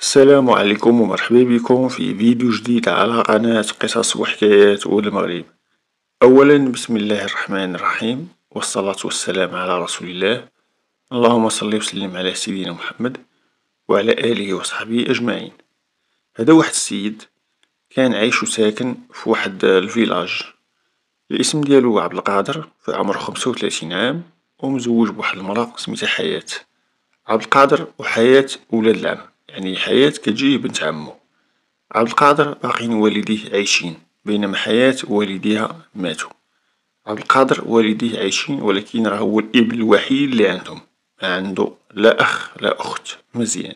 السلام عليكم ومرحبا بكم في فيديو جديد على قناة قصص وحكايات والمغرب أولا بسم الله الرحمن الرحيم والصلاة والسلام على رسول الله اللهم صل وسلم على سيدنا محمد وعلى آله وصحبه أجمعين هذا واحد السيد كان عايش وساكن في واحد الفيلاج الاسم ديالو عبد القادر في عمره خمسة وثلاثين عام ومزوج بواحد المرأة سميتها حياة عبد القادر وحياة ولاد العم يعني الحياة كتجيه بنت عمو، عبد القادر باقين والديه عايشين بينما حياة والديها ماتو، القادر والديه عايشين ولكن راه هو الإبن الوحيد اللي عندهم ما عنده لا أخ لا أخت مزيان،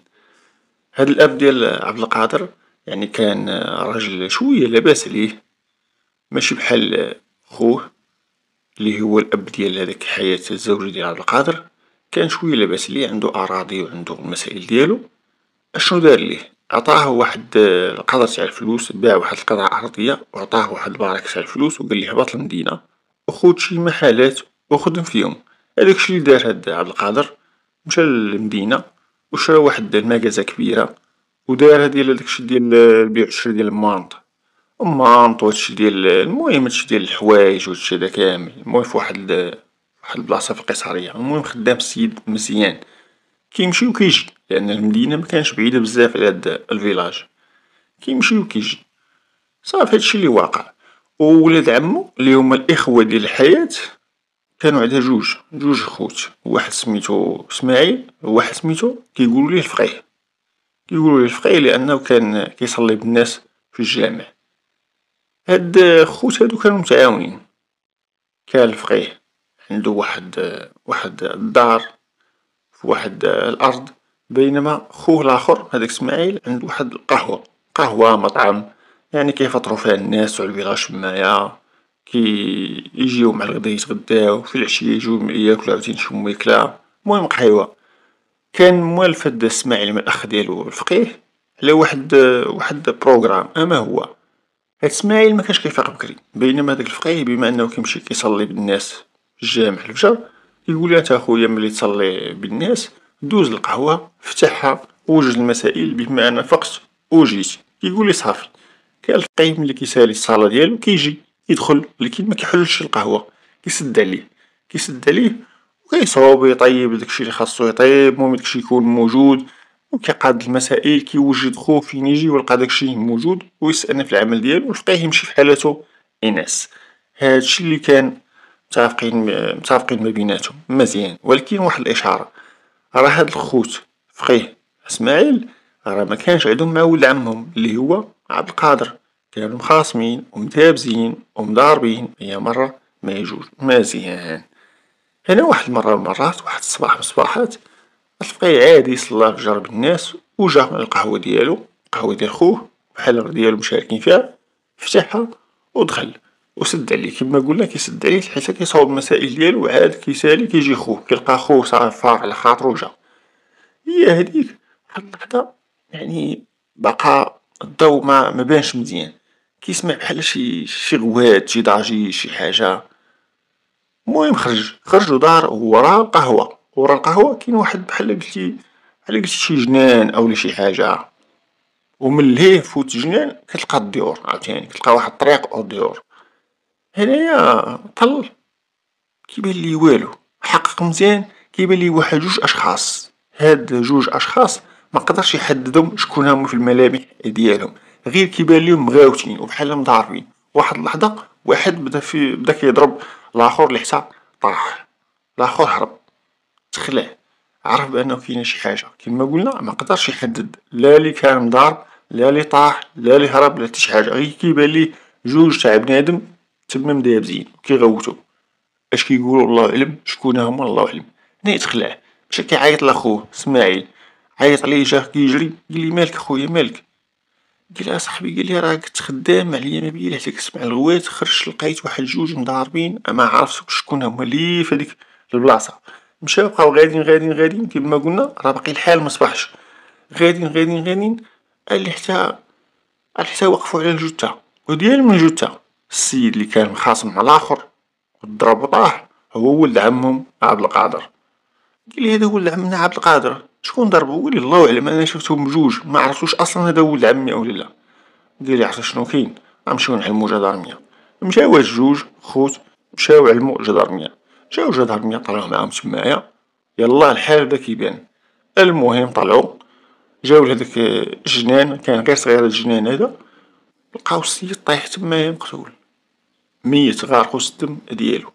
هاد الأب ديال عبد القادر يعني كان راجل شوية لاباس عليه ماشي بحال خوه اللي هو الأب ديال هداك حياه الزوج ديال عبد القادر كان شوية لاباس عليه عندو أراضي وعنده المسائل ديالو. شنو ليه عطاه واحد آه، القدر تاع الفلوس باع واحد القطعة أرضية وعطاه واحد البارك تاع الفلوس ليه هبط للمدينه وخود شي محلات وخدم فيهم هذاك الشيء لي دار هاد عبد القادر مشى للمدينة وشرا واحد المكازة كبيرة ودار ديال داك آه، الشيء ديال البيع والشرا ديال المانط المانط وهادشي ديال آه، المهم هادشي ديال الحوايج وهادشي هدا كامل المهم في واحد واحد البلاصة في القيصريه المهم خدام السيد مزيان كيمشي وكيجي لأن المدينة مكانش بعيدة بزاف على هاد الفيلاج، كيمشي و كيجي، صافي هادشي اللي واقع، وولاد عمو اللي هما الإخوة ديال الحياة كانو عندها جوج جوج خوت واحد سميتو اسماعيل وواحد سميتو كيقولوليه الفقيه، كيقولوليه الفقيه لأنه كان كيصلي بالناس في الجامع، هاد الخوت هادو كانو متعاونين، كان الفقيه عندو واحد واحد الدار في واحد الأرض. بينما خوه لاخر هداك اسماعيل عندو واحد القهوة قهوة مطعم يعني كيفطرو فيها الناس تع الفيلاج تمايا كي يجيو مع الغدا يتغداو في العشية يجيو ياكلو عاوتاني شي ميكلة المهم قهيوة كان موالف هاد اسماعيل من الأخ ديالو الفقيه على واحد واحد بروغرام أما هو هاد اسماعيل مكانش كيفيق بكري بينما هداك الفقيه بما أنه كيمشي كيصلي بالناس في الجامع الفجر يقوله انت خويا ملي تصلي بالناس دوز القهوة فتحها وجد المسائل بما انا فقت وجيت كيقولي صافي كالعادة القيم اللي كيسالي الصالة ديالو كيجي يدخل لكن مكيحلش القهوة كيسد عليه كيسد عليه وكيصوب يطيب داكشي لي خاصو يطيب المهم داكشي يكون موجود وكيقاد المسائل كيوجد خو فين يجي ويلقى داكشي موجود ويسألنا في العمل ديالو ويلقاه يمشي في حالاتو ينعس هادشي لي كان متافقين متافقين بيناتهم مزيان ولكن واحد الاشارة راه هاد الخوت فقيه اسماعيل راه مكانش عندهم مع ولد عمهم اللي هو عبد القادر كانو مخاصمين ومتابزين ومضاربين هي مرة ما يجوج مزيان هنا واحد المرة من المرات واحد الصباح من الصباحات الفقيه عادي صلى جرب الناس وجا القهوه ديالو القهوة ديال خوه بحال ديالو مشاركين فيها فتحها ودخل وسد عليه كيما قلنا كيسد عليه حيت كيصاوب المسائل ديالو وعاد كيسالي كيجي خوه كيلقى خوه صافار فار على خاطرو جا هي هذيك واحد اللحظة يعني بقى الضو ما مبانش مزيان كيسمع بحال شي شي غوات شي ضجيج شي حاجة المهم خرج خرج ودار ورا القهوة ورا القهوة كاين واحد بحال قلتي بحال قلتي شي جنان اولا شي حاجة ومن لهيه فوت جنان كتلقى الديور عاوتاني كتلقى واحد الطريق او ديور هنايا طل لي والو حقق مزيان لي واحد جوج أشخاص هاد جوج أشخاص مقدرش يحددهم شكون هما في الملامح ديالهم غير ليهم مغاوتين وبحال مضاربين واحد اللحظة واحد بدا في بدا كيضرب الاخر اللي حتى طاح الاخر هرب تخلع عرف بانه كاين شي حاجة كيما قلنا مقدرش يحدد لا لي كان مضارب لا لي طاح لا لي هرب لا تا شي حاجة غير كيباليه جوج تاع بنادم تما مدابزين بزين كيغوتو اش كيقولو الله أعلم شكون هما الله أعلم هنا يتخلع مشى كيعيط لأخوه اسماعيل عيط عليه جاه كيجري قاليه مالك خويا مالك قالها آه صاحبي لي راك تخدام عليا بيلي حتى سمع الغوات خرجت لقيت واحد جوج مضاربين ما عرفتش شكون هما لي في هاديك البلاصة مشاو بقاو غاديين غاديين غاديين كيما ما قلنا راه باقي الحال مصبحش غاديين غاديين غاديين قال حتى حتى وقفوا على الجثة وديال من الجثة السيد اللي كان مخاصم مع الاخر وضرب هو ولد عمهم عبد القادر قال لي هذا ولد عمنا عبد القادر شكون ضربه ولي الله اعلم انا شفتهم بجوج ما عرفتوش اصلا هذا ولد عمي او لا قال لي عرفت شنو كاين غنمشيو نعلمو جدارمية مشاو جوج خوت مشاو علمو جدارمية جاو جدارمية طلعو معاهم تمايا يلا الحال بدا كيبان المهم طلعو جاو لهداك الجنان كان غير صغير الجنان هذا لقاو السيد طايح تمايا مقتول ميت غارق وسط الدم ديالو،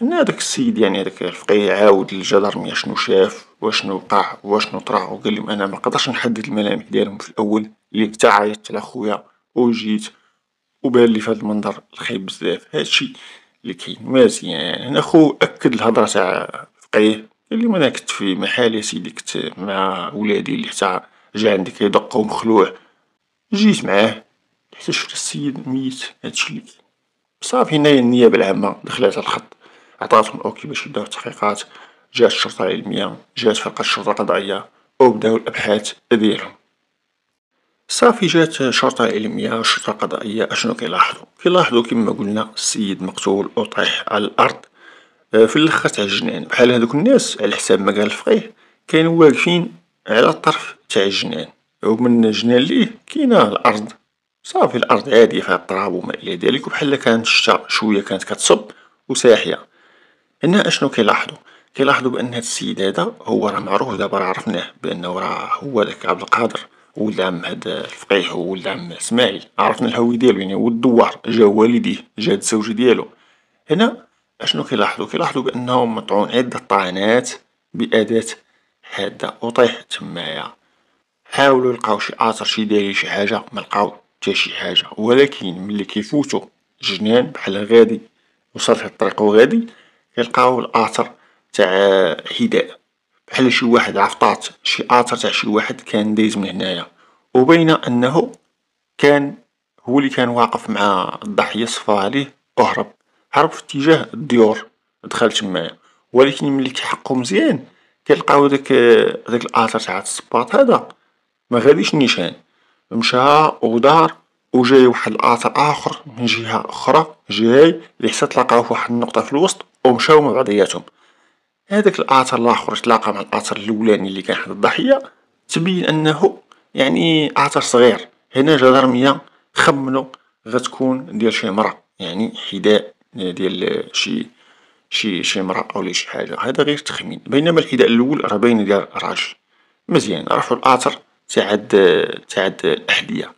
هنا داك السيد يعني هذاك الفقيه عاود للجدرمية شنو شاف وشنو وقع وشنو طرا لهم أنا منقدرش نحدد الملامح ديالهم في الأول ليك تا عيطت على خويا وجيت في فهاد المنظر الخايب بزاف هادشي لي كاين مزيان، هنا خو أكد الهضرة تاع الفقيه قالهم أنا كنت في محل يا سيدي كنت مع ولادي اللي حتى جا عندك كيدق ومخلوع، جيت معاه حتى شفت السيد ميت هادشي لي كاين. صافي هنايا النيابة العامة دخلات الخط عطاتهم أوكي باش يبداو التحقيقات جات الشرطة العلمية جات فرقة الشرطة القضائية أو بداو الأبحاث ديالهم، صافي جات الشرطة العلمية الشرطة القضائية أشنو كيلاحظوا كيلاحظوا كيما قلنا السيد مقتول أو على الأرض آه، في اللخر تاع الجنان بحال هاذوك الناس على حساب ما قال الفقيه كانو واقفين على الطرف تاع الجنان ومن جنان ليه كاينة الأرض. صافي الأرض عادي فيها التراب وما إلى ذلك وبحالا كانت الشتا شوية كانت كتصب وساحية، هنا أشنو كيلاحظو كيلاحظو بأن هاد السيد هدا هو راه معروف دابا راه عرفناه بأنو راه هو داك عبد القادر ولد عم هاد الفقيه وولد عم اسماعيل عرفنا الهوية ديالو يعني ولد الدوار جا والديه جا الزوج الزوجة ديالو، هنا أشنو كيلاحظو كيلاحظو بأنهم مطعون عدة طعنات بأداة حادة وطيح تمايا، حاولو يلقاو شي أثر شي دليل شي حاجة ملقاو. تا شي حاجة ولكن ملي كيفوتو جنان بحال غادي في الطريق وغادي كيلقاو الأثر تاع هداء بحال شي واحد عفطات شي أثر تاع شي واحد كان دايز من هنايا وبين أنه كان هو لي كان واقف مع الضحية صفا عليه وهرب هرب في اتجاه الديور دخل تمايا ولكن ملي كيحقو مزيان كيلقاو داك داك الأثر تاع الصباط الصباط هدا مغاديش نيشان مشا ودار وجاي واحد الآثر آخر من جهه أخرى جاي حتى تلاقاو في واحد النقطه في الوسط ومشاو مع بعضياتهم، هداك الآثر الاخر تلاقا مع الآثر اللولاني اللي كان حد الضحيه تبين أنه يعني آثر صغير هنا جدرمية خمنو غتكون ديال شي مرا يعني حذاء آه، ديال شي شي شي مرا أولا شي حاجه هدا غير تخمين بينما الحذاء اللول راه باين ديال راجل، مزيان رفعو الآثر تعد تعد الاحذية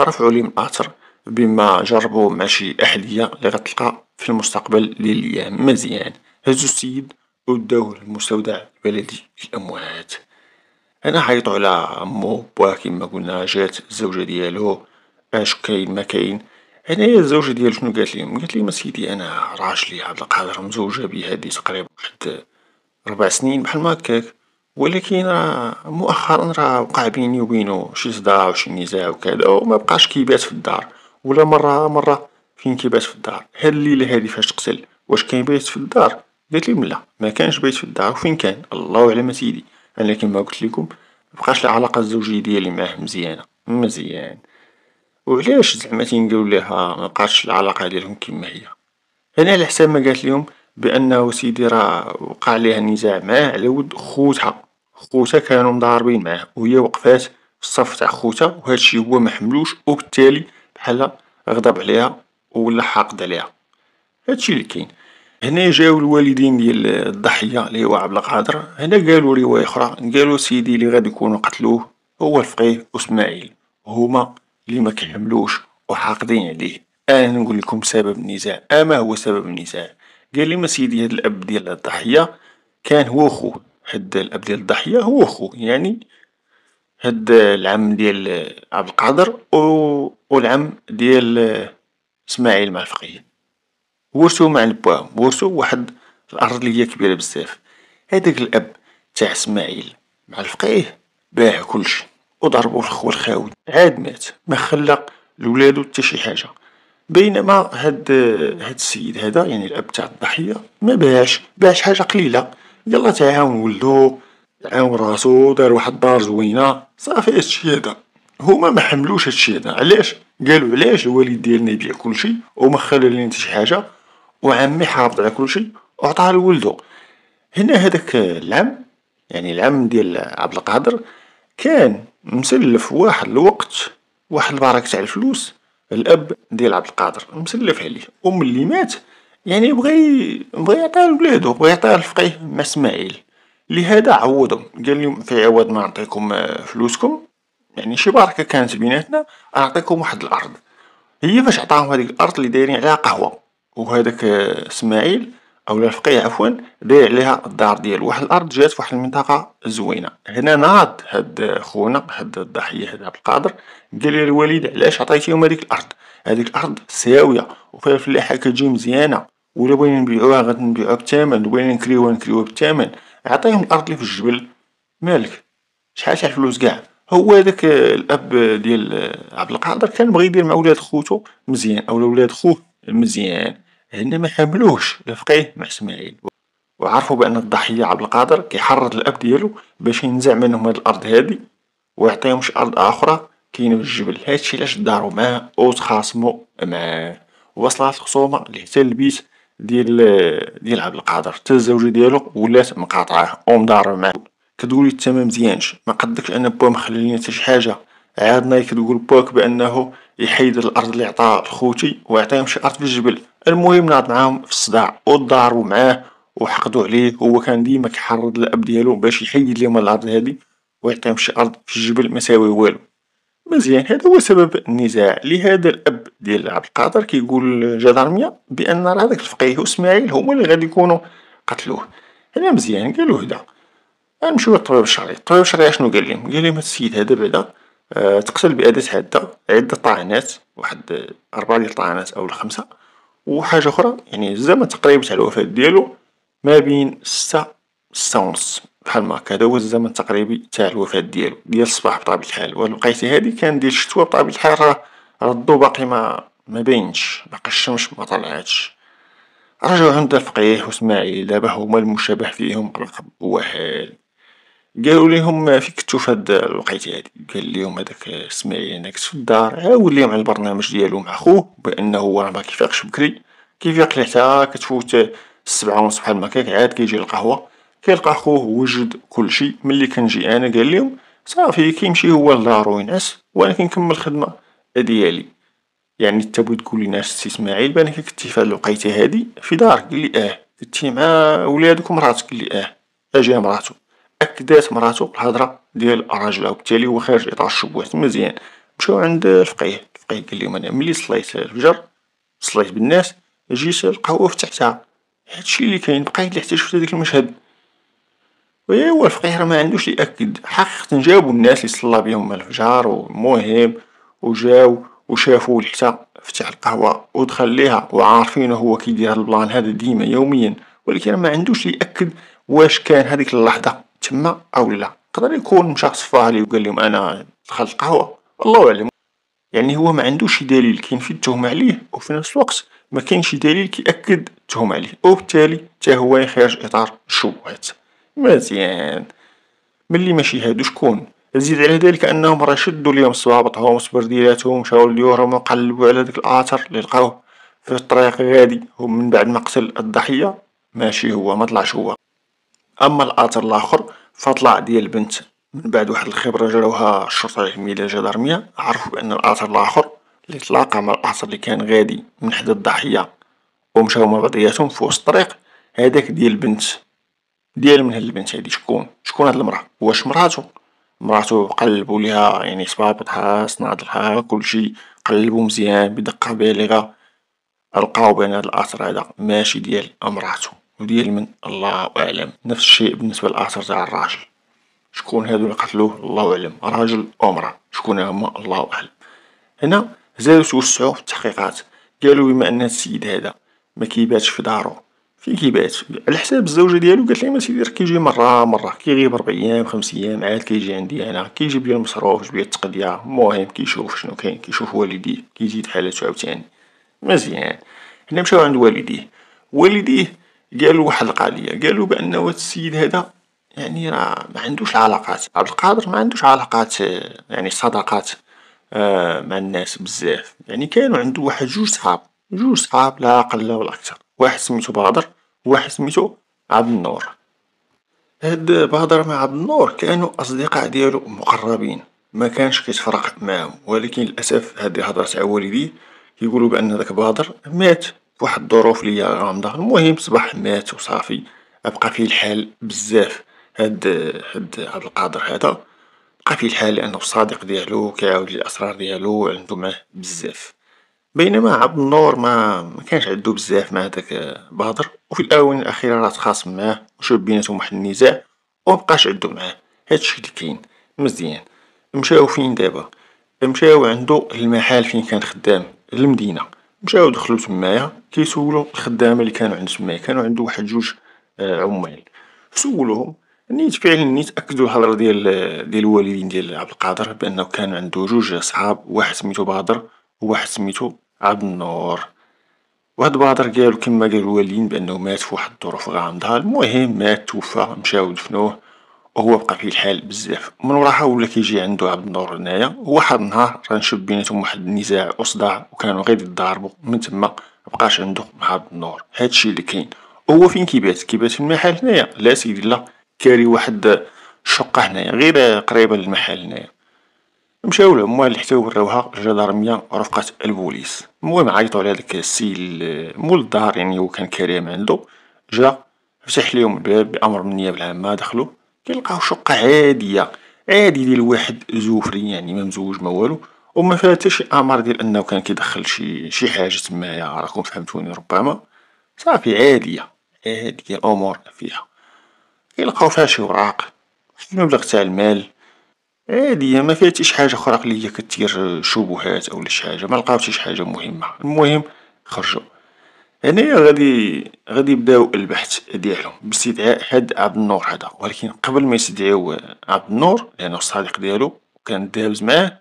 رفعو لي الاثر بما جربوا مع شي احذية لي غتلقى في المستقبل لليام مزيان هزو السيد وداوه للمستودع البلدي للأموات انا حيط على عمو بواه كيما قلنا جات الزوجة ديالو اش كاين ما مكاين هنايا الزوجة ديالو شنو لي ما اسيدي انا راجلي عبد القادر مزوجة بهذه تقريبا واحد ربع سنين بحال ما هكاك ولكن راه مؤخرا راه وقع بيني وبينو شي صداع وشي نزاع وكدا ومبقاش كيبات في الدار ولا مرة مرة فين كيبات في الدار هاد الليلة هادي فاش تقتل واش كان الدار قالت قالتلي لا مكانش في الدار وفين كان الله اعلم سيدي انا كيما قلتلكم مبقاش العلاقة الزوجية ديالي معاه مزيانة مزيان وعلاش زعما لها ليها مبقاتش العلاقة ديالهم كما هي انا على حساب ما قالت لهم بانه سيدي راه وقع ليها نزاع معاه على ود خوتها خوتها كانو مضاربين معاه وهي وقفات في الصف تاع خوتها وهادشي هو محملوش وبالتالي بحال غضب عليها ولا حاقد عليها هادشي لي كاين هنا جاو الوالدين ديال الضحية لي هو عبد القادر هنا قالو رواية اخرى قالو سيدي لي غادي يكونو قتلوه هو الفقيه اسماعيل هما لي كيحملوش وحاقدين عليه انا نقول لكم سبب النزاع اما هو سبب النزاع قال لي ما سيدي هاد الاب ديال الضحية كان هو خوه هاد الاب ديال الضحية هو خو يعني هاد العم ديال عبد القادر و العم ديال اسماعيل مع الفقية ورثو مع عند ورثو واحد هي كبيرة بزاف هداك الاب تاع اسماعيل مع الفقيه باع كلشي ضربو الخو الخاوي عاد مات ما خلق لولادو تا شي حاجة بينما هاد هاد السيد هذا يعني الاب تاع الضحية ما باع باعش حاجة قليلة يلا تعاون ولدو عاون راسو دار واحد الدار زوينة صافي هادشي هدا هما محملوش هادشي هدا علاش قالو علاش الوالد ديالنا يبيع كلشي خلى لينا حتى شي حاجة وعمي حافظ على كلشي وعطاها لولدو هنا هداك العم يعني العم ديال عبد القادر كان مسلف واحد الوقت واحد البركة تاع الفلوس الاب ديال عبد القادر مسلف عليه وملي مات يعني بغى- بغى يعطيها لولادو بغى يعطيها الفقيه مع اسماعيل لهدا عوضهم قالهم في عوض ما نعطيكم آه، فلوسكم يعني شي بركة كانت بيناتنا أعطيكم واحد الأرض هي فاش عطاهم هاديك الأرض اللي دايرين عليها قهوة وهداك آه، اسماعيل او الفقيه عفوا داير عليها الدار ديالو واحد الأرض جات في واحد المنطقة زوينة هنا ناض هاد آه، خونا هاد الضحية هاد عبد القادر قال الوالد علاش عطيتيهم هاديك الأرض هاديك الأرض ساوية وفيها الفلاحة كتجي مزيانة ولا بغينا نبيعوها آه، غادي نبيعوها بثمن بغينا نكريوها نكريوها بثمن عطيهم الأرض لي في الجبل مالك شحال شحال فلوس كاع هو هداك آه، الأب ديال آه، عبد القادر كان بغى يدير مع ولاد خوتو مزيان أولا ولاد خوه مزيان هنا حملوش الفقيه مع اسماعيل وعرفو بأن الضحية عبد القادر كيحرض الأب ديالو باش ينزع منهم هاد الأرض هادي ويعطيهم شي أرض أخرى كاينة في الجبل هادشي علاش دارو معاه وتخاصمو معاه وصلت الخصومة لحتى البيت ديال ديال عبد القادر حتى الزوجه ديالو ولات مقاطعاه مع معاه كتقول ما مزيانش ما قدكش انا بو مخلي لينا حتى شي حاجه عاد نايك كتقول بوك بانه يحيد الارض اللي عطاها لخوتي ويعطيهم شي ارض في الجبل المهم ناض معاهم في الصداع وداروا معاه وحقدوا عليه هو كان ديما كيحرض الاب ديالو باش يحيد لهم الارض هذه ويعطيهم شي ارض في الجبل ما ساوي والو مزيان هذا هو سبب النزاع لهذا الاب ديال عبد القادر كيقول جدرمية بان راه الفقيه واسماعيل هما اللي غادي يكونو قتلوه هنا مزيان قالو هدا نمشيو للطبيب الشرعي الطبيب الشرعي شنو قال لهم قال لهم هاد السيد هذا بعدا أه تقتل بأداة حادة عدة طعنات واحد أربعة ديال الطعنات أو الخمسة وحاجة أخرى يعني الزمن تقريبا تاع الوفاة ديالو ما بين ستة ستة ونص بحال ما هكا هدا هو الزمن التقريبي تاع الوفاة ديالو ديال الصباح بطبيعة الحال والوقيتة هادي ديال الشتوى بطبيعة الحال راه راه الضو باقي ما باينش باقي الشمس ما طلعتش رجعو عند الفقيه وسماعيل دابا هما المشابه فيهم القب وحال قالو ليهم فيك تشوف هاد الوقيتة هادي قال ليهم هداك اسماعيل انك في الدار عاود ليهم على البرنامج ديالو مع خوه بانه هو راه كيفيقش بكري كيفيق حتى كتفوت السبعة ونص بحال ما هكاك عاد كيجي القهوة كيلقى خوه وجد كل شي ملي كنجي انا قاليهم صافي كيمشي هو لدارو ينعس وانا كنكمل الخدمة ديالي يعني تا بغيت ناس سي اسماعيل بانك كنتي فهاد الوقيتة هادي في دارك قالي اه كنتي مع ولادك ومراتك قالي اه اجا مراتو أكدات مراتو الهضرة ديال الراجل وبالتالي هو خارج إطار الشبوات مزيان مشاو عند الفقيه الفقيه قاليهم أنا ملي صليت الفجر صليت بالناس جيت القهوة فتحتها هادشي لي كاين بقيت لي حتى شفت هداك المشهد ايوا ما معندوش يأكد حق نجاوبو الناس لي صلا بيهم الفجار والمهم وجاو وشافو حتى فتح القهوة ودخل ليها وعارفينو هو كيدير البلان هدا ديما يوميا ولكن معندوش يأكد واش كان هذيك اللحظة تما أو لا يقدر يكون مشى صفاها ليه لهم أنا دخلت القهوة الله أعلم يعني هو معندوش شي دليل كينفي التهم عليه وفي نفس الوقت مكاينش دليل كيأكد التهم عليه وبالتالي تا هو يخرج إطار الشبهات مزيان، ملي ماشي هادو شكون؟ زيد على ذلك أنهم راه شدو ليهم صوابطهم وسبرديلاتهم ومشاو لديورهم وقلبو على داك الأثر لي لقاوه في الطريق غادي ومن بعد ما قتل الضحية ماشي هو مطلعش هو، أما الأثر لاخر فطلع ديال بنت من بعد واحد الخبرة جراوها الشرطة العلمية الجدرمية عرفو بأن الأثر لاخر لي تلاقا مع الأثر لي كان غادي من حدا الضحية ومشاو مع بعضياتهم في وسط الطريق هداك ديال بنت ديال من هاد البنت هادي شكون شكون هاد المرا واش مراتو مراتو قلبو ليها يعني صبابطها صنادلها كلشي قلبو مزيان بدقة بالغة لقاو بان هاد الاثر هذا ماشي ديال مراتو وديال من الله اعلم نفس الشيء بالنسبة للاثر تاع الراجل شكون هادو اللي قتلوه الله اعلم راجل او مرا شكون هما الله اعلم هنا زادو توسعو في التحقيقات قالوا بما ان السيد هذا ما كيباتش في دارو فين كيبات على حساب الزوجه ديالو قالت لي ما سيدي راه كيجي مره مره كيغيب ربع ايام خمس ايام عاد كيجي عندي انا كيجيب لي المصروف جوج التقضيه المهم كيشوف شنو كاين كيشوف والديه كيزيد حالته عاوتاني مزيان حنا مشاو عند والديه والديه قالو واحد القضيه قالو بان هاد السيد هذا يعني راه ما عندوش علاقات عبد القادر ما عندوش علاقات يعني صداقات آه، مع الناس بزاف يعني كانوا عنده واحد جوج صحاب جوج صحاب لا اقل ولا اكثر واحد سميتو بهدر وواحد سميتو عبد النور هاد بهدر مع عبد النور كانوا اصدقاء ديالو مقربين ما كانش كيتفرق معاهم ولكن للاسف هذه هضره تاع والديه كيقولوا بان داك بهدر مات بواحد الظروف ليا غامضه المهم صباح مات وصافي بقى فيه الحال بزاف هاد هاد عبد القادر هذا بقى فيه الحال لانه الصديق ديالو كيعاود الاسرار ديالو عنده معاه بزاف بينما عبد النور ما مكانش عدو بزاف مع هداك آه، بدر وفي الآونة الأخيرة راه تخاصم معاه وشاف بيناتهم واحد النزاع ومبقاش عدو معاه هادشي لي كاين مزيان مشاو فين دابا مشاو عندو المحل فين كان خدام المدينة مشاو دخلو تمايا كيسولو الخدامة لي كانو عند تمايا كانو عندو واحد جوج آه، عمال سولوهم نيت فعلا نيت أكدو الهضرة ديال آه، ديال الوالدين ديال عبد القادر بأنو كان عندو جوج صحاب واحد سميتو بدر وواحد سميتو عبد النور واحد بعض قالو كيما قالو الوالدين بأنه مات في واحد الظروف غامضة المهم مات توفى مشاو دفنوه وهو بقى فيه الحال بزاف من وراها ولا كيجي عندو عبد النور هنايا وواحد النهار راه نشب بيناتهم واحد النزاع وصداع وكانوا غير يتضاربوا من تما مبقاش عندو مع عبد النور هادشي اللي كاين هو فين كيبات كيبات في المحل هنايا لا سيدي لا كاري واحد الشقة هنايا غير قريبة للمحل هنايا مشاو لهما لحقو وراوها الجدارمية رفقة البوليس المهم عيطو على داك السيل مول الدار يعني هو كان كريم عندو جا فتح ليهم الباب بأمر من النيابة العامة دخلو كيلقاو شقة عادية عادي ديال واحد زوفري يعني ما مزوج والو وما فيها تا شي أمر ديال انه كان كيدخل شي شي حاجة تمايا راكم فهمتوني ربما صافي عادية عادية الأمور فيها كيلقاو فيها شي وراق المبلغ تاع المال عادية مفاتش حاجة أخرى قلية كتير شبهات أولا شي حاجة لقاوش شي حاجة مهمة المهم خرجو، هنايا غادي غادي يبداو البحث ديالهم باستدعاء هاد عبد النور هدا ولكن قبل ما يستدعيو عبد النور لأنو الصديق ديالو وكان دابز معاه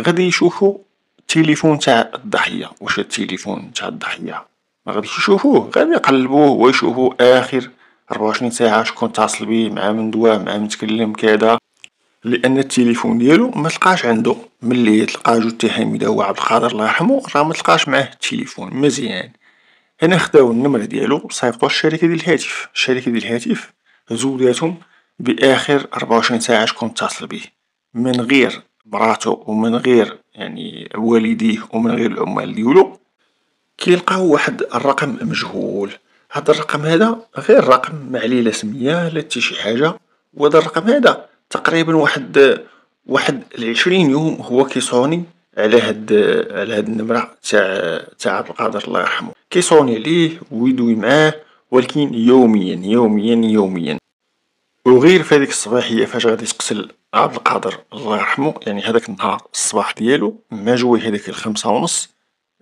غادي يشوفو التيليفون تاع الضحية واش هاد التيليفون تاع الضحية مغاديش يشوفوه غادي يقلبوه ويشوفو آخر 24 ساعة شكون اتصل بيه مع من دوا مع من تكلم كدا. لان التليفون ديالو متلقاش عندو ملي تلقى جوج حميدة هو عبد القادر الله يرحمو راه متلقاش معاه التليفون مزيان هنا خداو النمرة ديالو صيفطوها الشركه ديال الهاتف الشركة ديال الهاتف زوداتهم باخر 24 و عشرين ساعة شكون اتصل بيه من غير مراته ومن غير يعني والديه ومن غير العمال ديولو كيلقاو واحد الرقم مجهول هاد الرقم هدا غير رقم معليه لا سمية لا تي شي حاجة وهذا الرقم هدا تقريبا واحد واحد العشرين يوم هو كيصوني على هاد على هاد النمرة تاع تاع عبد القادر الله يرحمو كيصوني ليه ويدوي معاه ولكن يوميا يوميا يوميا وغير في فهاديك الصباحية فاش غادي تقتل عبد القادر الله يرحمو يعني هداك النهار الصباح ديالو ما جوي هاديك الخمسة ونص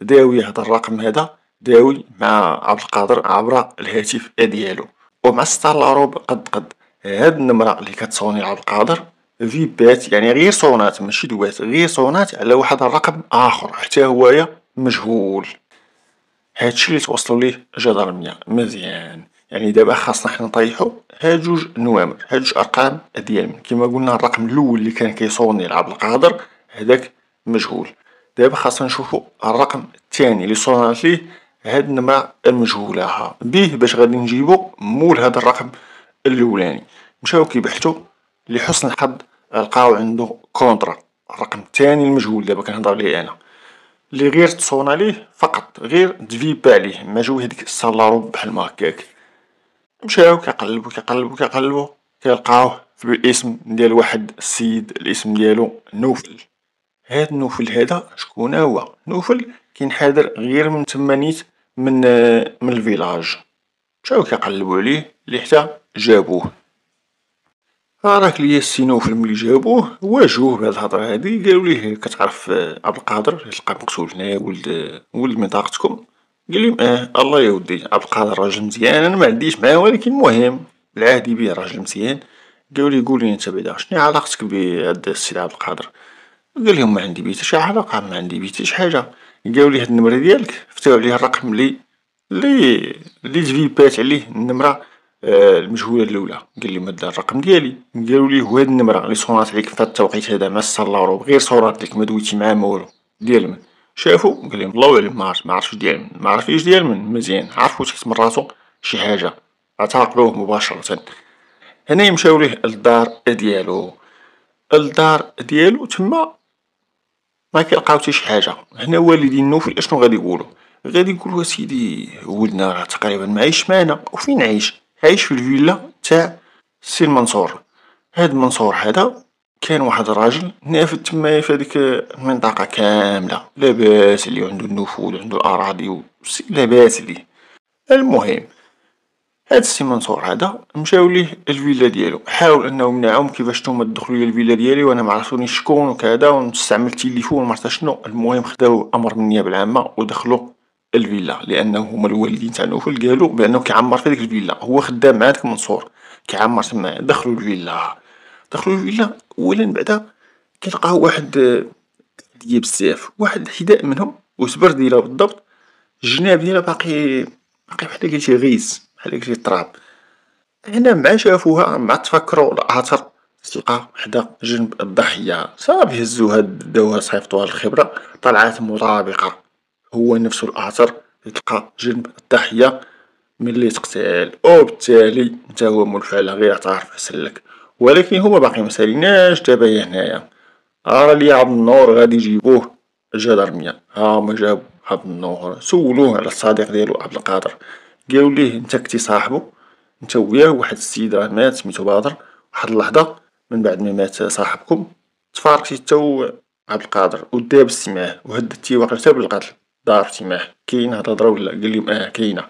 داوي هاد الرقم هدا داوي مع عبد القادر عبر الهاتف ديالو ومع ستة الا ربع قد قد هاد النمرة اللي كتصوني لعبد القادر فيبات يعني غير صونات ماشي دوات غير صونات على واحد الرقم اخر حتى هوايا مجهول هادشي اللي توصلوا ليه جدل ميا مزيان يعني دابا خاصنا حنا نطيحو هاد جوج نوامر هاد جوج ارقام ديالهم كما قلنا الرقم الاول اللي كان كيصوني لعبد القادر هذاك مجهول دابا خاصنا نشوفو الرقم الثاني اللي صونات ليه هاد النمرة المجهولة به باش غادي نجيبو مول هاد الرقم اللولاني يعني. مشاو كيبحتو لحسن الحظ لقاو عندو كونترا الرقم التاني المجهول دابا كنهضر عليه انا لي غير تصون عليه فقط غير تفيبا عليه ما جاو هذيك السلارو بحال ما هكاك مشاو كيقلبوا كيقلبوا كيقلبوا كيلقاوه في الاسم ديال واحد السيد الاسم ديالو نوفل هاد نوفل هذا شكون هو نوفل كينحدر غير من تما نيت من من الفيلاج مشاو كيقلبوا عليه حتى جابوه راك ليا السينوف ملي جابوه واجهوه بهاد الهضره هادي قالوا ليه كتعرف آه، عبد القادر تلقى مقتول هنا ولد ولد منطقتكم قال لهم اه الله يودي عبد القادر راجل مزيان انا ما عنديش معاه ولكن المهم العادي بيه راجل مزيان قالوا لي قول لي انت بعدا شنو علاقتك بهاد السيد عبد القادر قال لهم ما عندي بيه شي علاقه ما عندي بيه شي حاجه قالوا لي هاد النمره ديالك فتحوا عليه الرقم لي لي لي تفيبات عليه النمره آه، المجهوله الاولى قال لي مد الرقم ديالي قالوا لي هو هاد النمره اللي صورات عليك في التوقيت هذا ما صلارو غير صورات لك ما دويتي معاه ما والو ديال من شافو قال لي الله اعلم ما عرفش ما عرفش ديال من ما عرفيش ديال من مزيان عرفو تحت من راسو شي حاجه اعتقلوه مباشره هنا مشاو ليه للدار ديالو الدار ديالو تما ما كيلقاو حتى شي حاجه هنا والدينو نوفل اشنو غادي يقولوا غادي يقولوا سيدي ولدنا راه تقريبا ما عايش معنا وفين عايش عايش في الفيلا تاع السي المنصور، هاد المنصور هذا كان واحد الراجل نافذ تمايا في هاديك المنطقة كاملة لاباس اللي عندو النفوذ عندو الأراضي و لاباس اللي المهم هاد السي منصور هذا مشاو ليه الفيلا ديالو حاول انه يمنعوهم كيفاش نتوما لي الفيلا ديالي وانا معرفتونيش شكون وكذا ونستعمل التيليفون ومعرفتش شنو المهم خداو امر من النيابة العامة ودخلوا الفيلا لانه هما الوالدين تاع نوفل قالو بانه كيعمر في هاديك الفيلا هو خدام مع داك منصور كيعمر تما دخلو الفيلا دخلو الفيلا اولا بعدا كيلقاو واحد بزاف واحد حذاء منهم وسبر ديالها بالضبط الجناب ديالها باقي باقي بحال قال شي غيس بحال شي تراب هنا مع شافوها مع تفكرو الاثر تلقى حدا جنب الضحيه صافي هزوها داوها صيفطوها الخبره طلعات مطابقه هو نفسو الاثر يتلقى جنب الضحية ملي او وبالتالي نتا هو منفعل غير تعرف سلك ولكن هو باقي مساليناش دابا هنايا راه لي عبد النور غادي يجيبوه الجدرمية ها ما جابو عبد النور سولوه على الصديق ديالو عبد القادر قالوا ليه نتا كنتي صاحبو نتا وياه واحد السيد راه مات سميتو بدر واحد اللحظة من بعد ما مات صاحبكم تفارقتي نتا عبد القادر وداب معاه وهددتيه واقيلا حتى بالقتل تعرفتي معاه كاينة الهضرة ولا قال لي اه كاينة،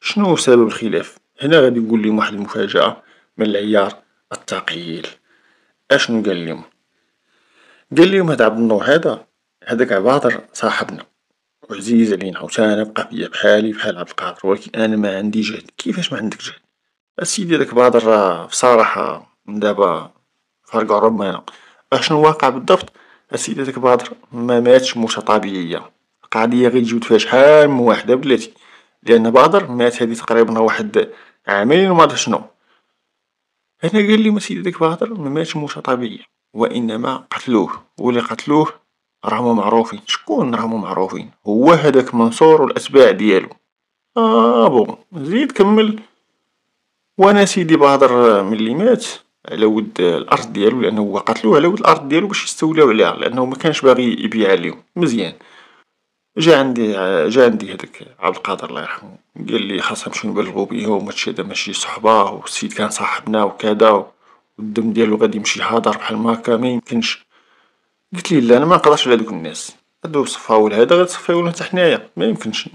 شنو سبب الخلاف؟ هنا غادي نقول لهم واحد المفاجأة من العيار الثقيل، اشنو قال لهم قال لهم هاد عبد النور هذا هذاك عباطر صاحبنا وعزيز علينا و انا بقى فيا بحالي بحال عبد القادر ولكن أنا ما عندي جهد، كيفاش ما عندك جهد؟ أسيدي هداك بادر راه بصراحة من دابا فرقع ربانا، اشنو واقع بالضبط؟ أسيدي هداك ما ماتش مش طبيعية. قضيه غي تجود فيها شحال من واحدة بلاتي لأن بادر مات هادي تقريبا واحد عامين وما مدري شنو أنا قالي مسيدي هداك ما مماتش موتة طبيعية وإنما قتلوه واللي قتلوه راهم معروفين شكون راهم معروفين هو هداك منصور والأتباع ديالو آه بون زيد كمل وأنا سيدي بادر ملي مات على ود الأرض ديالو لأنه هو قتلوه على ود الأرض ديالو باش يستولاو عليها لأنه مكانش باغي يبيعها ليهم مزيان جا عندي جا عندي هذاك عبد القادر الله يرحمو قالي خاصنا نمشيو نبلغو بيهم هادشي هدا ماشي صحبة والسيد كان صاحبنا وكذا والدم ديالو غادي يمشي هادر بحال ما هاكا ميمكنش، لي لا أنا منقدرش على هادوك الناس هادو صفاول هدا غادي تصفيولنا حتى حنايا ميمكنش،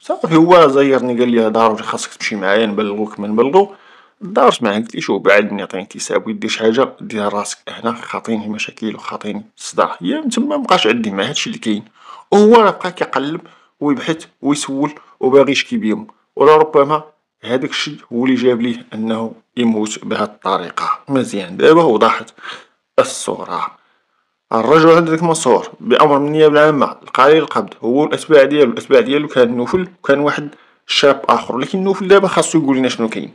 صافي هو زيرني قالي ضروري خاصك تمشي معايا نبلغوك ما نبلغو دارت معاه لي شوف بعدني عطيني كيساب ويدي شي حاجة دير راسك هنا خاطيني مشاكل وخاطيني صداع، هي تما مبقاش عندي معاه هادشي لي كاين. وهو راه بقى كيقلب ويبحث ويسول وباغي يشكي ولا ربما هداك الشي هو اللي جاب ليه انه يموت بهاد الطريقة مزيان دابا وضحت الصورة الرجل عند ذاك منصور بامر من النيابة العامة لقى عليه القبض هو الاتباع ديالو الاتباع ديالو كان نوفل وكان واحد شاب اخر لكن نوفل دابا خاصو يقول لنا شنو كاين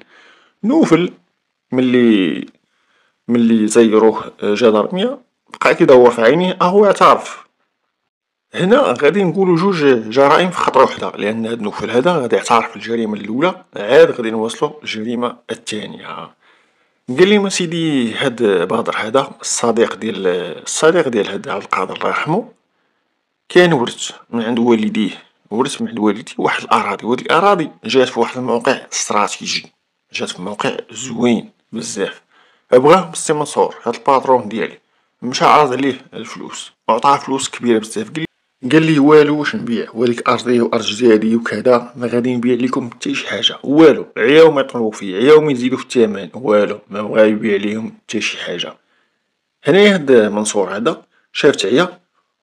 نوفل ملي ملي زيروه جدار مية بقى كيدور في عينيه اهو اعترف هنا غادي نقولو جوج جرائم في خطرة وحدة لان هاد النوفل هدا غادي يعترف بالجريمة اللولى عاد غادي نواصلو الجريمة التانية ما سيدي هاد بدر هدا الصديق ديال الصديق ديال هاد القاضي الله يرحمو كان ورث من عند والديه ورث من عند والديه واحد الاراضي وهاد الاراضي جات في واحد الموقع استراتيجي جات في موقع زوين بزاف بغاه مستمصور هاد الباترون ديالي مشى عرض عليه الفلوس وعطاه فلوس كبيرة بزاف قالي والو واش نبيع وهاديك ارضي وارض جزائري وكذا غادي نبيع ليكم حتى شي حاجة والو عياو يطلبوا فيا عياو يزيدوا في الثمن والو مبغا يبيع لهم حتى شي حاجة هنا هاد منصور هدا شاف تعيا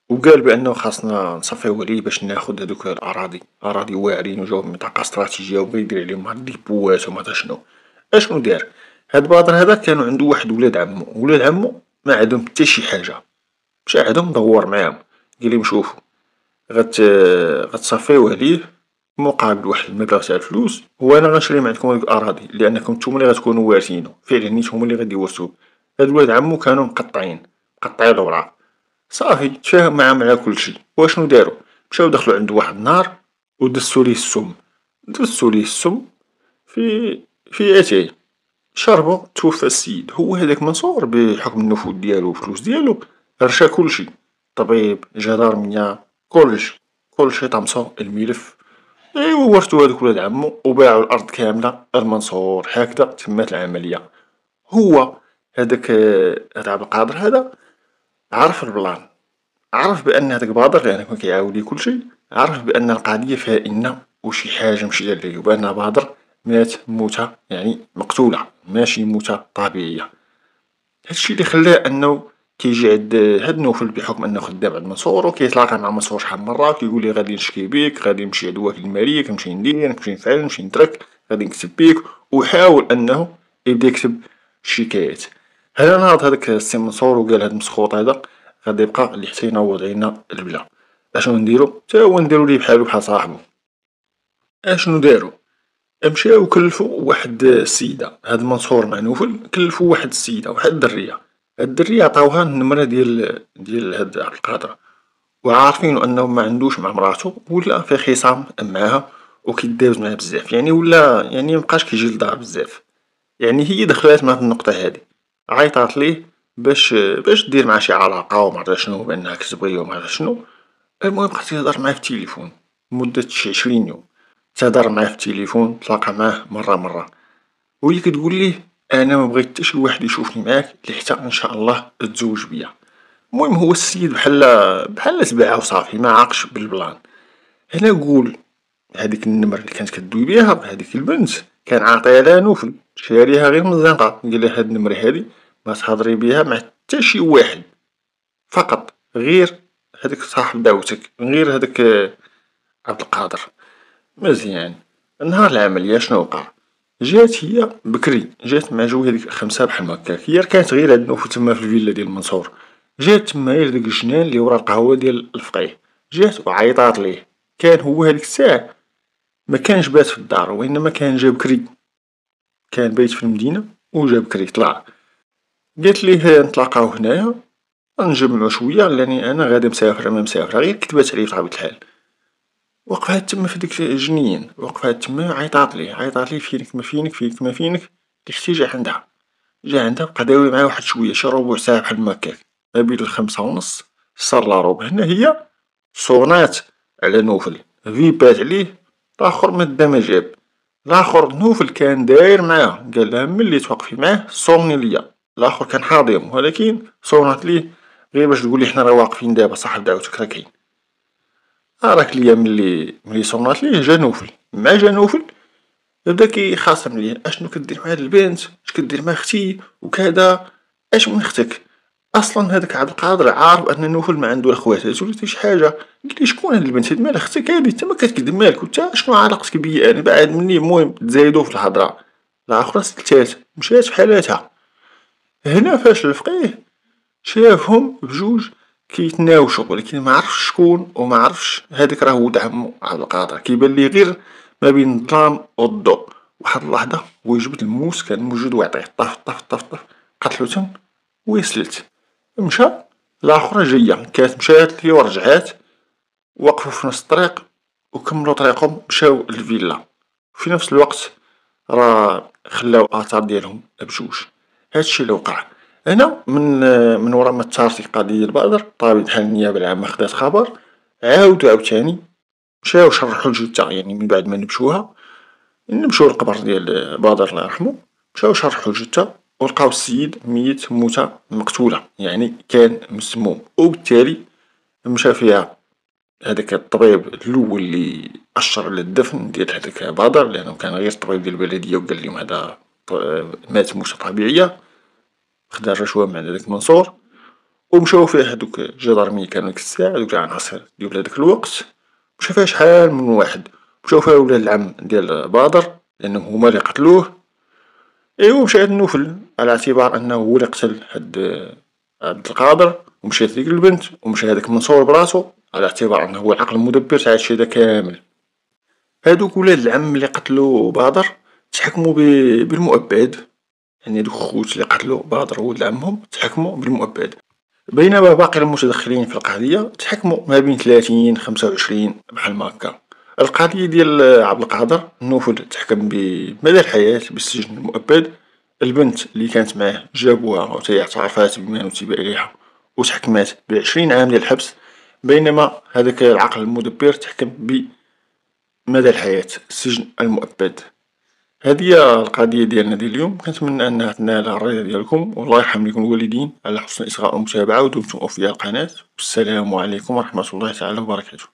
وقال بانو خاصنا نصفيو عليه باش ناخد هادوك الاراضي اراضي واعرين وجاو منطقة استراتيجية وبغى يدير عليهم هاد ديبوات وما شنو اشنو دار هاد الباطر هدا كانو عندو واحد ولاد عمو ولاد عمو ما عندهم حتى شي حاجة مشى عندهم دور معاهم قالهم شوفو غت غتصافيوه ليه مقابل واحد المبلغ تاع الفلوس وانا غنشري من عندكم هادوك الاراضي لانكم نتوما اللي غتكونوا وارثينو فعلا هما اللي غادي يورثوه هاد ولاد عمو كانوا مقطعين مقطعين الوراق صافي تفاهم مع على كلشي واشنو دارو مشاو دخلوا عند واحد النار ودسوا ليه السم دسوا ليه السم في في اتاي شربو توفى السيد هو هذاك منصور بحكم النفوذ ديالو والفلوس ديالو رشا كلشي طبيب جدار منيا كلش كلشي طمسو الملف ايوا ورثو هادوك ولاد عمو وباعو الأرض كاملة المنصور هكذا تمات العملية، هو هداك عبد القادر هدا عرف البلان عرف بأن هداك بادر يعني كان كيعاود ليه كلشي عرف بأن القضية فيها ان وشي حاجة مشي ديال وبان بأن مات موتة يعني مقتولة ماشي موتة طبيعية، هادشي لي خلاه أنو كيجي عند هاد نوفل بحكم انه خدام عند منصور وكيتلاقى مع منصور شحال من مره كيقول لي غادي نشكي بيك غادي نمشي عند واحد الملك نمشي ندير نمشي نفعل نمشي نترك غادي نكتب بيك وحاول انه يبدا يكتب شكايات هنا نهض هذاك السي منصور وقال هاد المسخوط هذا غادي يبقى اللي حتى ينوض علينا البلا اشنو نديرو تا هو نديرو ليه بحالو بحال صاحبو اشنو دارو مشاو كلفو واحد السيده هاد منصور مع نوفل كلفو واحد السيده واحد الدريه الدري عطاوها النمرة ديال ديال هاد القادر وعارفينو انه معندوش مع مراتو ولا في خصام معاها وكيداوز معاه بزاف يعني ولا يعني مبقاش كيجي للدار بزاف يعني هي دخلات مع النقطة هادي عيطات ليه باش باش دير معاه شي علاقة ومعرفت شنو بانها كتبغي ومعرفت شنو المهم بقات تهضر معاه في التيليفون مدة شي عشرين يوم تهضر معاه في التيليفون تلاقى معاه مرة مرة وهي كتقول ليه انا مبغيت شي واحد يشوفني معاك حتى ان شاء الله تزوج بيا المهم هو السيد بحال بحال تباعا وصافي عاقش بالبلان هنا قول هاديك النمر اللي كانت كدوي بيها هاديك البنت كان عاطيها لها نوفل شاريها غير من الزنقة قالها هاد النمر هادي تهضري بيها مع حتى شي واحد فقط غير هذيك صاحب دعوتك غير هاداك عبد القادر مزيان نهار العملية شنو وقع جات هي بكري جات مع جو هذيك خمسة بحال هكاك هي كانت غير عندنا تما في الفيلا ديال المنصور جات تما غير داك الجنان لي ورا القهوة ديال الفقيه جات وعيطات ليه كان هو هذيك الساعة مكانش بات في الدار وانما كان جا بكري كان بيت في المدينة وجا بكري طلع قالت ليه نتلاقاو هنايا نجمعو شوية لأني أنا غادا مسافرة مسافر غير كتبات عليه بطبيعة الحال وقفات تما في ديك الجنين وقفات تما عيطات لي عيطات لي فينك ما فينك فينك ما فينك لحتى جا عندها جا عندها بقى داوي معايا واحد شوية شي ربع ساعة بحال ما هكاك ما بين الخمسة ونص صار ربع هنا هي صونات على نوفل فيبات عليه لاخر دا ما جاب لاخر نوفل كان داير معاه قال لها ملي توقفي معاه صوني ليا لاخر كان حاضر ولكن صونات ليه غير باش تقولي حنا راه واقفين دابا صاحب دعوتك راه كاين آه، راك ليا ملي ملي صونات ليه جا نوفل مع جا نوفل بدا كيخاصم ليا اشنو كدير مع هاد البنت اش كدير مع ختي وكدا اش من ختك اصلا هداك عبد القادر عارف ان نوفل ما عنده لا خواتات ولا حتى شي حاجه قال لي شكون هاد البنت هاد مال ختك هادي انت ما كتكذب مالك وانت شنو علاقتك بيا انا بعد مني المهم تزايدو في الهضره لا سكتات مشات في حالاتها هنا فاش الفقيه شافهم بجوج كيتناوشوا ولكن معرفش شكون ومعرفش هذاك راه ولد عمو عبد القادر كيبان لي غير ما بين الظلام والضوء واحد اللحظة وجبت الموس كان موجود ويعطيه طف طف طف طف قتلو تم ويسلت مشى لاخر جاية كانت مشات لي ورجعات وقفو في نص الطريق وكملوا طريقهم مشاو للفيلا في نفس الوقت راه خلاو اثار ديالهم بجوج هادشي اللي وقع هنا من من وراء ما تصارت القضية البادر طالب بحال النيابة العامة خدات خبر عاودو عاوتاني مشاو شرحو الجثة يعني من بعد ما نبشوها نبشو القبر ديال بادر الله يرحمو مشاو شرحو الجثة ولقاو السيد ميت موتة مقتولة يعني كان مسموم وبالتالي مشا فيها هداك الطبيب الاول اللي أشر على الدفن ديال هداك بادر لأنو كان غير الطبيب ديال البلدية وقال لهم هدا مات موتة طبيعية خدا الرشوة من هذاك المنصور ومشاو فيه هادوك الجدرمية كانو ديك الساعة هادوك تاع عنقسير ديال هداك الوقت مشا فيها شحال من واحد مشاو فيها ولاد العم ديال بادر لأنهم هما لي قتلوه ايوا مشات نوفل على اعتبار أنه هو لي قتل هاد القادر ومشات ديك البنت ومشا هداك منصور براسو على اعتبار أنه هو العقل المدبر تاع هادشي هدا كامل هادوك ولاد العم لي قتلو بادر تحكمو بالمؤبد يعني دوك الخوت اللي قتلو بادرو ولد عمهم تحكمو بالمؤبد بينما باقي المتدخلين في القضية تحكمو ما بين 30 25 وعشرين بحال هكا القضية ديال عبد القادر نوفل تحكم بمدى الحياة بالسجن المؤبد البنت اللي كانت معاه جابوها وتاهي اعترفات بما نتبع إليها وتحكمات بعشرين عام ديال الحبس بينما هداك العقل المدبر تحكم بمدى الحياة السجن المؤبد هذه هي القضية ديالنا ديال اليوم كنتمنى انها تنال الرضا ديالكم والله يرحم ليكم الوالدين على حسن الاصغاء والمتابعة ودمتم اوفياء القناة والسلام عليكم ورحمة الله تعالى وبركاته